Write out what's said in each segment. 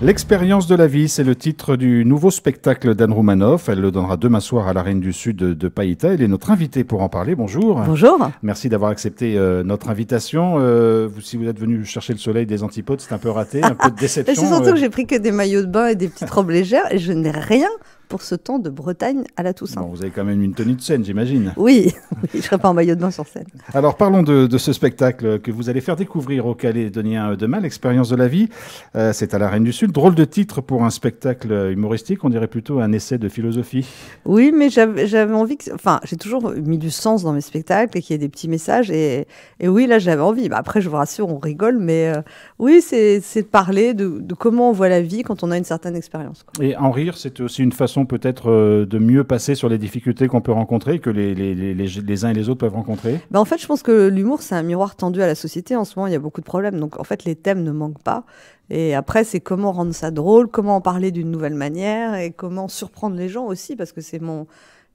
L'expérience de la vie, c'est le titre du nouveau spectacle d'Anne Roumanoff. Elle le donnera demain soir à l'Arène du Sud de Païta. Elle est notre invitée pour en parler. Bonjour. Bonjour. Merci d'avoir accepté euh, notre invitation. Euh, si vous êtes venu chercher le soleil des antipodes, c'est un peu raté, un peu de déception. c'est surtout euh. que j'ai pris que des maillots de bain et des petites robes légères et je n'ai rien pour ce temps de Bretagne à la Toussaint. Bon, vous avez quand même une tenue de scène, j'imagine. Oui, je ne serai pas en maillot de bain sur scène. Alors parlons de, ce spectacle que vous allez faire découvrir aux Calédoniens demain, l'expérience de la vie. Euh, c'est à la Reine du Sud. Drôle de titre pour un spectacle humoristique, on dirait plutôt un essai de philosophie. Oui, mais j'avais envie que... Enfin, j'ai toujours mis du sens dans mes spectacles et qu'il y ait des petits messages. Et, oui, là, j'avais envie. Bah, après, je vous rassure, on rigole, mais euh, oui, c'est de parler de, de, comment on voit la vie quand on a une certaine expérience. Et en rire, c'est aussi une façon peut-être euh, de mieux passer sur les difficultés qu'on peut rencontrer, que les, les, uns et les autres peuvent rencontrer ben, En fait, je pense que l'humour, c'est un miroir tendu à la société. En ce moment, il y a beaucoup de problèmes. Donc, en fait, les thèmes ne manquent pas. Et après, c'est comment rendre ça drôle, comment en parler d'une nouvelle manière et comment surprendre les gens aussi, parce que c'est mon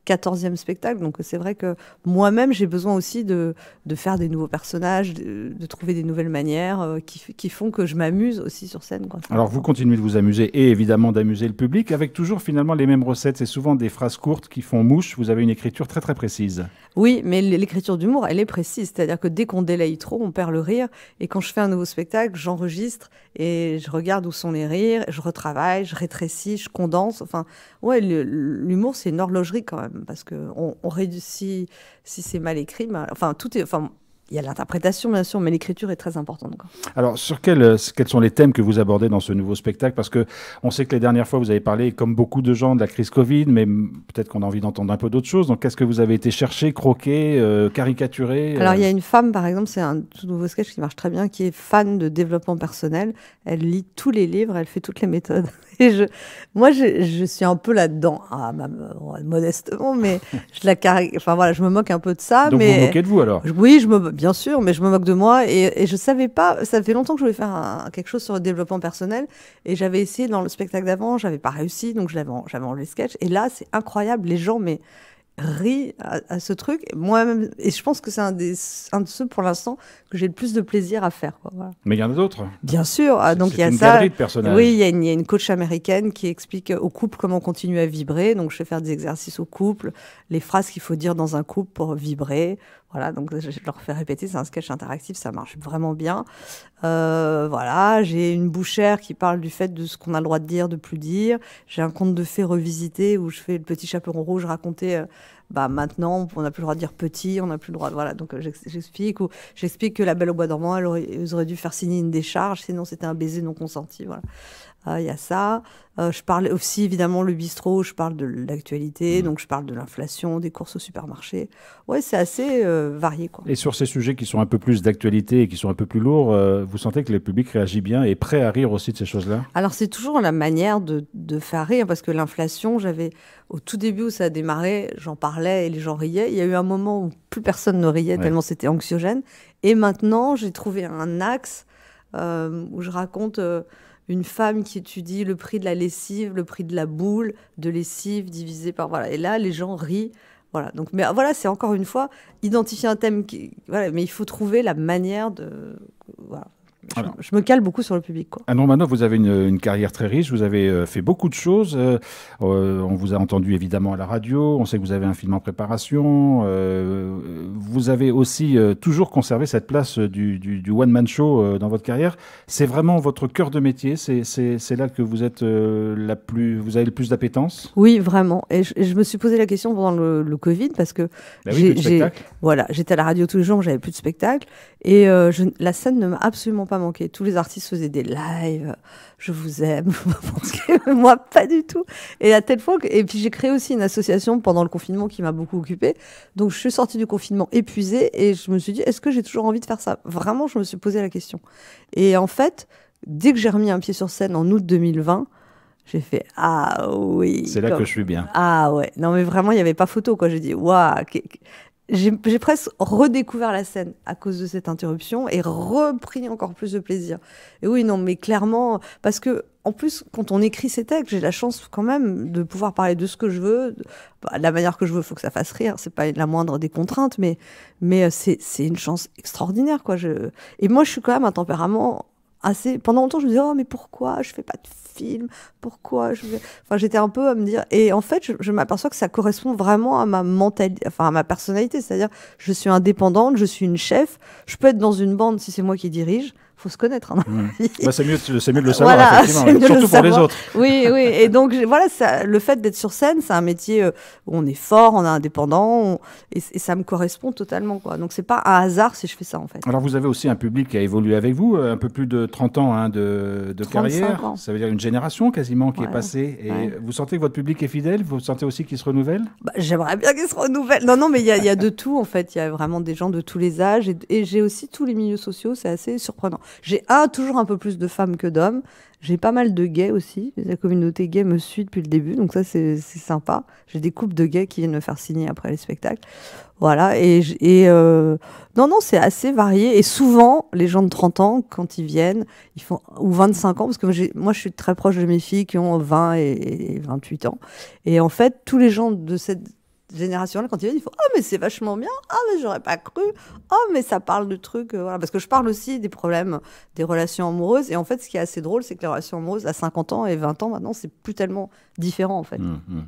14e spectacle. Donc c'est vrai que moi-même, j'ai besoin aussi de, faire des nouveaux personnages, de, trouver des nouvelles manières euh, qui, font que je m'amuse aussi sur scène. Alors vous continuez de vous amuser et évidemment d'amuser le public avec toujours finalement les mêmes recettes. C'est souvent des phrases courtes qui font mouche. Vous avez une écriture très très précise. Oui, mais l'écriture d'humour, elle est précise. C'est-à-dire que dès qu'on délaye trop, on perd le rire. Et quand je fais un nouveau spectacle, j'enregistre et je regarde où sont les rires, je retravaille, je rétrécis, je condense. Enfin, ouais, l'humour, c'est une horlogerie quand même. Parce que on, réduit, si, c'est mal écrit, enfin, tout est, enfin, il y a l'interprétation, bien sûr, mais l'écriture est très importante. Quoi. Alors, sur quels, euh, quels sont les thèmes que vous abordez dans ce nouveau spectacle Parce que on sait que les dernières fois, vous avez parlé, comme beaucoup de gens, de la crise Covid, mais peut-être qu'on a envie d'entendre un peu d'autres choses. Donc, qu'est-ce que vous avez été chercher, croquer, euh, caricaturer euh Alors, il y a une femme, par exemple, c'est un tout nouveau sketch qui marche très bien, qui est fan de développement personnel. Elle lit tous les livres, elle fait toutes les méthodes. Et je, moi, je, suis un peu là-dedans, ah, modestement, mais je la enfin voilà, je me moque un peu de ça. Donc vous vous moquez de vous alors Oui, je me bien sûr, mais je me moque de moi et, et je savais pas. Ça fait longtemps que je voulais faire quelque chose sur le développement personnel et j'avais essayé dans le spectacle d'avant, j'avais pas réussi, donc je j'avais enlevé le sketch. Et là, c'est incroyable, les gens, mais rient à, ce truc. Moi-même, et je pense que c'est un, des, un de ceux pour l'instant que j'ai le plus de plaisir à faire. Mais il y en a d'autres. Bien sûr. Ah, donc il y a une ça. Oui, il y, a une, coach américaine qui explique au couple comment continuer à vibrer. Donc je vais faire des exercices au couple, les phrases qu'il faut dire dans un couple pour vibrer. Voilà, donc je leur fais répéter, c'est un sketch interactif, ça marche vraiment bien. Euh, voilà, j'ai une bouchère qui parle du fait de ce qu'on a le droit de dire, de plus dire. J'ai un conte de fées revisité où je fais le petit chaperon rouge raconté. Euh, bah maintenant, on n'a plus le droit de dire petit, on n'a plus le droit de... Voilà, donc euh, j'explique. Ou j'explique que la belle au bois dormant, elle aurait, dû faire signer une décharge, sinon c'était un baiser non consenti. Voilà. Ah, il y a ça. Euh, je parle aussi évidemment le bistrot, je parle de l'actualité, mmh. donc je parle de l'inflation, des courses au supermarché. Ouais, c'est assez euh, varié. Quoi. Et sur ces sujets qui sont un peu plus d'actualité et qui sont un peu plus lourds, euh, vous sentez que le public réagit bien et est prêt à rire aussi de ces choses-là Alors c'est toujours la manière de, faire rire, parce que l'inflation, j'avais au tout début où ça a démarré, j'en parlais et les gens riaient. Il y a eu un moment où plus personne ne riait, tellement c'était anxiogène. Et maintenant, j'ai trouvé un axe où je raconte une femme qui étudie le prix de la lessive, le prix de la boule de lessive divisé par voilà. Et là, les gens rient. Voilà. Donc, mais voilà, c'est encore une fois identifier un thème. Qui, mais il faut trouver la manière de ah je, ben. me cale beaucoup sur le public. Ah non, maintenant, vous avez une, carrière très riche, vous avez euh, fait beaucoup de choses. Euh, euh, on vous a entendu évidemment à la radio, on sait que vous avez un film en préparation. vous avez aussi toujours conservé cette place du, one-man show dans votre carrière. C'est vraiment votre cœur de métier, c'est là que vous, êtes, la plus, vous avez le plus d'appétence Oui, vraiment. Et je, me suis posé la question pendant le, Covid parce que ben j'étais à la radio tous les jours, j'avais plus de spectacle. Et la scène ne m'a absolument pas manquer. Tous les artistes faisaient des lives, je vous aime, moi pas du tout. Et à telle fois, que... et puis j'ai créé aussi une association pendant le confinement qui m'a beaucoup occupée. Donc je suis sortie du confinement épuisée et je me suis dit, est-ce que j'ai toujours envie de faire ça Vraiment, je me suis posé la question. Et en fait, dès que j'ai remis un pied sur scène en août 2020, j'ai fait ah oui. C'est là que je suis bien. Ah ouais. Non mais vraiment il n'y avait pas photo quoi. J'ai dit waouh j'ai presque redécouvert la scène à cause de cette interruption et repris encore plus de plaisir. Et oui, non, mais clairement, parce que en plus, quand on écrit ces textes, j'ai la chance quand même de pouvoir parler de ce que je veux, de, bah, la manière que je veux. Faut que ça fasse rire, c'est pas la moindre des contraintes, mais mais euh, c'est une chance extraordinaire, quoi. Je... Et moi, je suis quand même un tempérament assez. Pendant longtemps, je me disais, oh, mais pourquoi je fais pas de film Pourquoi je. Enfin, j'étais un peu à me dire. Et en fait, je, m'aperçois que ça correspond vraiment à ma mentalité, enfin, à ma personnalité. C'est-à-dire, je suis indépendante, je suis une chef, je peux être dans une bande si c'est moi qui dirige faut se connaître. Hein, mmh. bah, c'est mieux, de le savoir, surtout pour les autres. Oui, oui. Et donc, voilà, ça, le fait d'être sur scène, c'est un métier où euh, on est fort, on est indépendant, et, ça me correspond totalement. Quoi. Donc, c'est pas un hasard si je fais ça, en fait. Alors, vous avez aussi un public qui a évolué avec vous, euh, un peu plus de 30 ans hein, de, carrière. Ça veut dire une génération quasiment qui est passée. Et vous sentez que votre public est fidèle Vous sentez aussi qu'il se renouvelle bah, J'aimerais bien qu'il se renouvelle. Non, non, mais il y, a, de tout, en fait. Il y a vraiment des gens de tous les âges, et j'ai aussi tous les milieux sociaux, c'est assez surprenant. J'ai toujours un peu plus de femmes que d'hommes. J'ai pas mal de gays aussi. La communauté gay me suit depuis le début, donc ça c'est sympa. J'ai des couples de gays qui viennent me faire signer après les spectacles. Voilà, et, euh, non, non, c'est assez varié. Et souvent, les gens de 30 ans, quand ils viennent, ils font, ou 25 ans, parce que moi je suis très proche de mes filles qui ont 20 et 28 ans. Et en fait, tous les gens de cette génération-là, quand ils viennent, ils font Ah, oh, mais c'est vachement bien, ah, mais j'aurais pas cru, oh, mais ça parle de trucs. Euh, voilà. Parce que je parle aussi des problèmes des relations amoureuses. Et en fait, ce qui est assez drôle, c'est que les relations amoureuses, à 50 ans et 20 ans maintenant, c'est plus tellement différent, en fait. Mmh, mmh.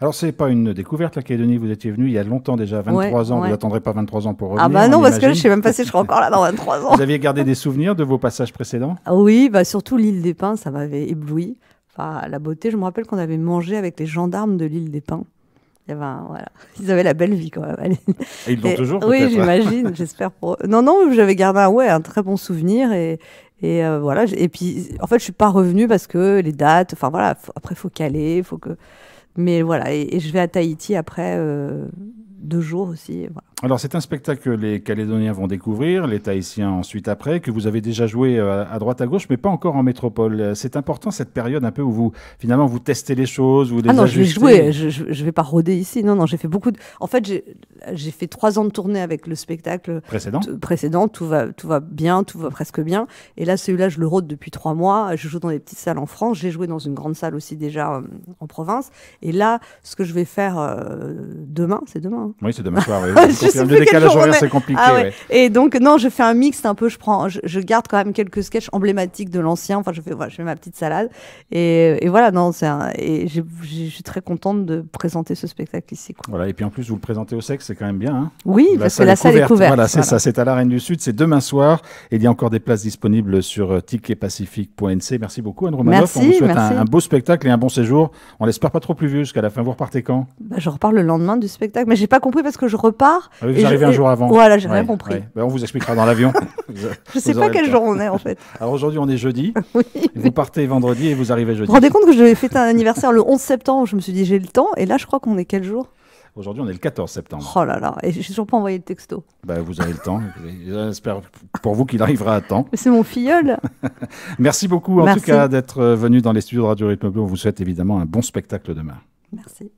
Alors, c'est pas une découverte, la Calédonie, vous étiez venu il y a longtemps déjà, 23 ans. Vous n'attendrez pas 23 ans pour revenir. Ah, bah non, parce que que je sais même pas si je serai encore là dans 23 ans. vous aviez gardé des souvenirs de vos passages précédents ah Oui, bah surtout l'île des Pins, ça m'avait ébloui. Enfin, la beauté, je me rappelle qu'on avait mangé avec les gendarmes de l'île des Pins. Eh ben, voilà, ils avaient la belle vie quand même. Et ils l'ont toujours Oui, j'imagine, j'espère. Non, non, j'avais gardé un, ouais, un très bon souvenir et, et euh, voilà. Et puis, en fait, je ne suis pas revenue parce que les dates, enfin voilà, faut, après, faut caler, faut que. Mais voilà, et, je vais à Tahiti après euh, deux jours aussi. Voilà. Alors c'est un spectacle que les Calédoniens vont découvrir, les Tahitiens ensuite après, que vous avez déjà joué euh, à droite à gauche, mais pas encore en métropole. C'est important cette période un peu où vous finalement vous testez les choses, vous les Ah non, je vais jouer, je, ne vais pas rôder ici. Non, non, j'ai fait beaucoup. De... En fait, j'ai fait trois ans de tournée avec le spectacle précédent. Euh, précédent, tout va, tout va bien, tout va presque bien. Et là, celui-là, je le rôde depuis trois mois. Je joue dans des petites salles en France. J'ai joué dans une grande salle aussi déjà euh, en province. Et là, ce que je vais faire demain, c'est demain. Hein. Oui, c'est demain soir. le décalage c'est compliqué. Ah et donc, non, je fais un mix un peu. Je, prends, je, garde quand même quelques sketchs emblématiques de l'ancien. Enfin, je fais, je fais ma petite salade. Et, voilà, non, un, et je suis très contente de présenter ce spectacle ici. Quoi. Voilà, et puis en plus, vous le présentez au sexe, c'est quand même bien. Hein oui, parce que la salle est couverte. voilà, c'est ça. C'est à l'Arène du Sud. C'est demain soir. Il y a encore des places disponibles sur euh, ticketpacifique.nc. Merci beaucoup, Anne Romanoff. On vous souhaite un, beau spectacle et un bon séjour. On l'espère pas trop pluvieux jusqu'à la fin. Vous repartez quand bah, Je repars le lendemain du spectacle. Mais j'ai pas compris parce que je repars ah oui, vous un jour avant. Voilà, j'ai rien compris. Ben, on vous expliquera dans l'avion. je ne sais pas quel jour on est en fait. Alors aujourd'hui, on est jeudi. vous partez vendredi et vous arrivez jeudi. Vous vous rendez compte que j'avais fait un anniversaire le 11 septembre Je me suis dit, j'ai le temps. Et là, je crois qu'on est quel jour Aujourd'hui, on est le 14 septembre. Oh là là, et je n'ai toujours pas envoyé de texto. Ben, vous avez le temps. J'espère pour vous qu'il arrivera à temps. C'est mon filleul. Merci beaucoup, en tout cas, d'être venu dans les studios de Radio Rythme On vous souhaite évidemment un bon spectacle demain. Merci.